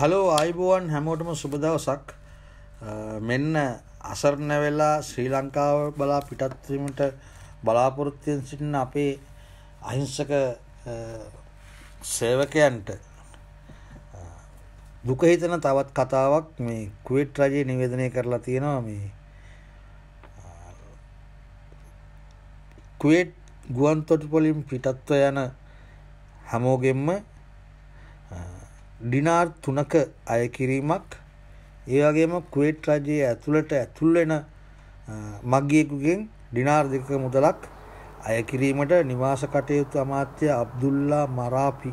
Hello අයිබෝවන් හැමෝටම සුබදවසක් මෙන්න අසරණ වෙලා ශ්‍රී ලංකාව බලා පිටත්වීමට බලාපොරොත්තියෙන් සිටින අපේ අහිංසක සේවකයන්ට දුකහිතන තවත් කතාවක් මේ කුවෙට් රජයේ නිවේදනය කරලා තියෙනවා මේ කුවෙට් ගුවන්තොටු පොලිම් පිටත්ව යන හැමෝගෙන්ම ඩිනාර් තුනක අය කිරීමක් ඒවගේම කුවේට් රජයේ ඇතුළට ඇතුල්වෙන මගියෙකුගෙන් ඩිනාර් දෙක මුදලක් අය කිරීමට නිවාස කටයුතු අමාත්‍ය අබ්දුල්ලා මරාපි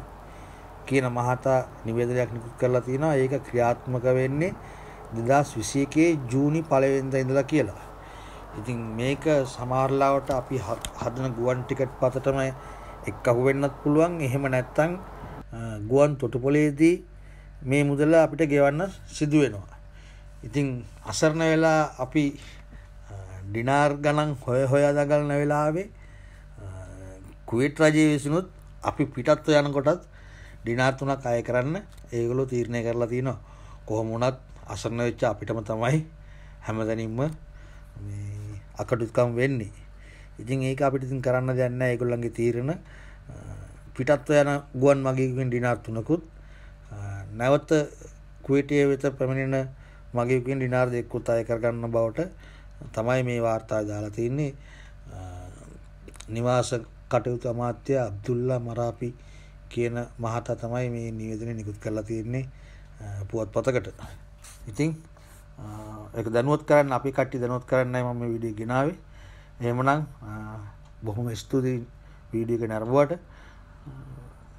කියන මහතා නිවේදනයක් නිකුත් කරලා තියෙනවා ඒක ක්‍රියාත්මක වෙන්නේ දෙදස් විසි එකේ ජූනි පලවෙන්ද ඉඳලා කියලා. ඉතින් මේක සමාරලාවට අපි හදන ගුවන් ටිකට් පතටම එක් අහුවෙන්නත් පුළුවන් එහෙම නැත්තං ගුවන් තොටුපොලේදී මේ මුදල අපිට ගෙවන්න සිදුවෙනවා. ඉතිං අසරණ වෙලා අපි ඩිනාර් ගණන් හොය හොයා දගලන වෙලාවේ කුවේට් රජය විසිනුත් අපි පිටත්ව යනකොටත් ඩිනාර්තුනක් අය කරන්න ඒගොලු තීරණය කරලා තියෙනවා කොහොමුණත් අසරණ වෙච්ච අපිටම තමයි හැමදැනින්ම අකටුත්කම් වෙන්නේ ඉතින් ඒක අපිට ඉතින් කරන්න දෙන්න ඒගොල්ලන්ගේ තීරණ පිටත්ව යන ගුවන් මගේකින් ඩිනාර් තුනකුත් නැවත කුවේටිය වෙත පැමිණෙන මගේකින් ඩිනාර් දෙකුත් අය කරගන්න බවට තමයි මේ වාර්තා දාලා තින්නේ නිවාස කටයුතු අමාත්‍ය අබ්දුල්ලා මරාපි කියන මහතා තමයි මේ නිවේදනය නිකුත් කරලා තියෙන්නේ පුවත්පතකට. ඉතින් ඒක දැනුවත් කරන්න අපි කට්ටිය දැනුවත් කරන්නයි මම මේ වීඩියෝ ගෙනාවේ. එහෙමනම් බොහොම ස්තුතියි වීඩියෝ එක නරඹුවට.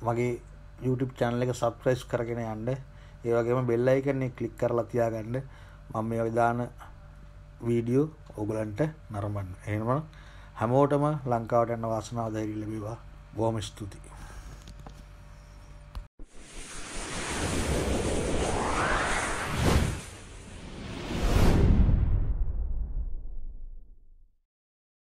මගේ YouTube චැනල එක සබස්ක්‍රයිස් කරගෙන යන්න ඒවගේම බෙල්ල එකන්නේ කලික් කරලා තියාගන්න මම මේ විධාන වීඩියෝ ඔගලන්ට නරමන්න එනවා හැමෝටම ලංකාවට යන්න වාසනාව දැරිල්ලබීවා බොහොම ස්තුතියි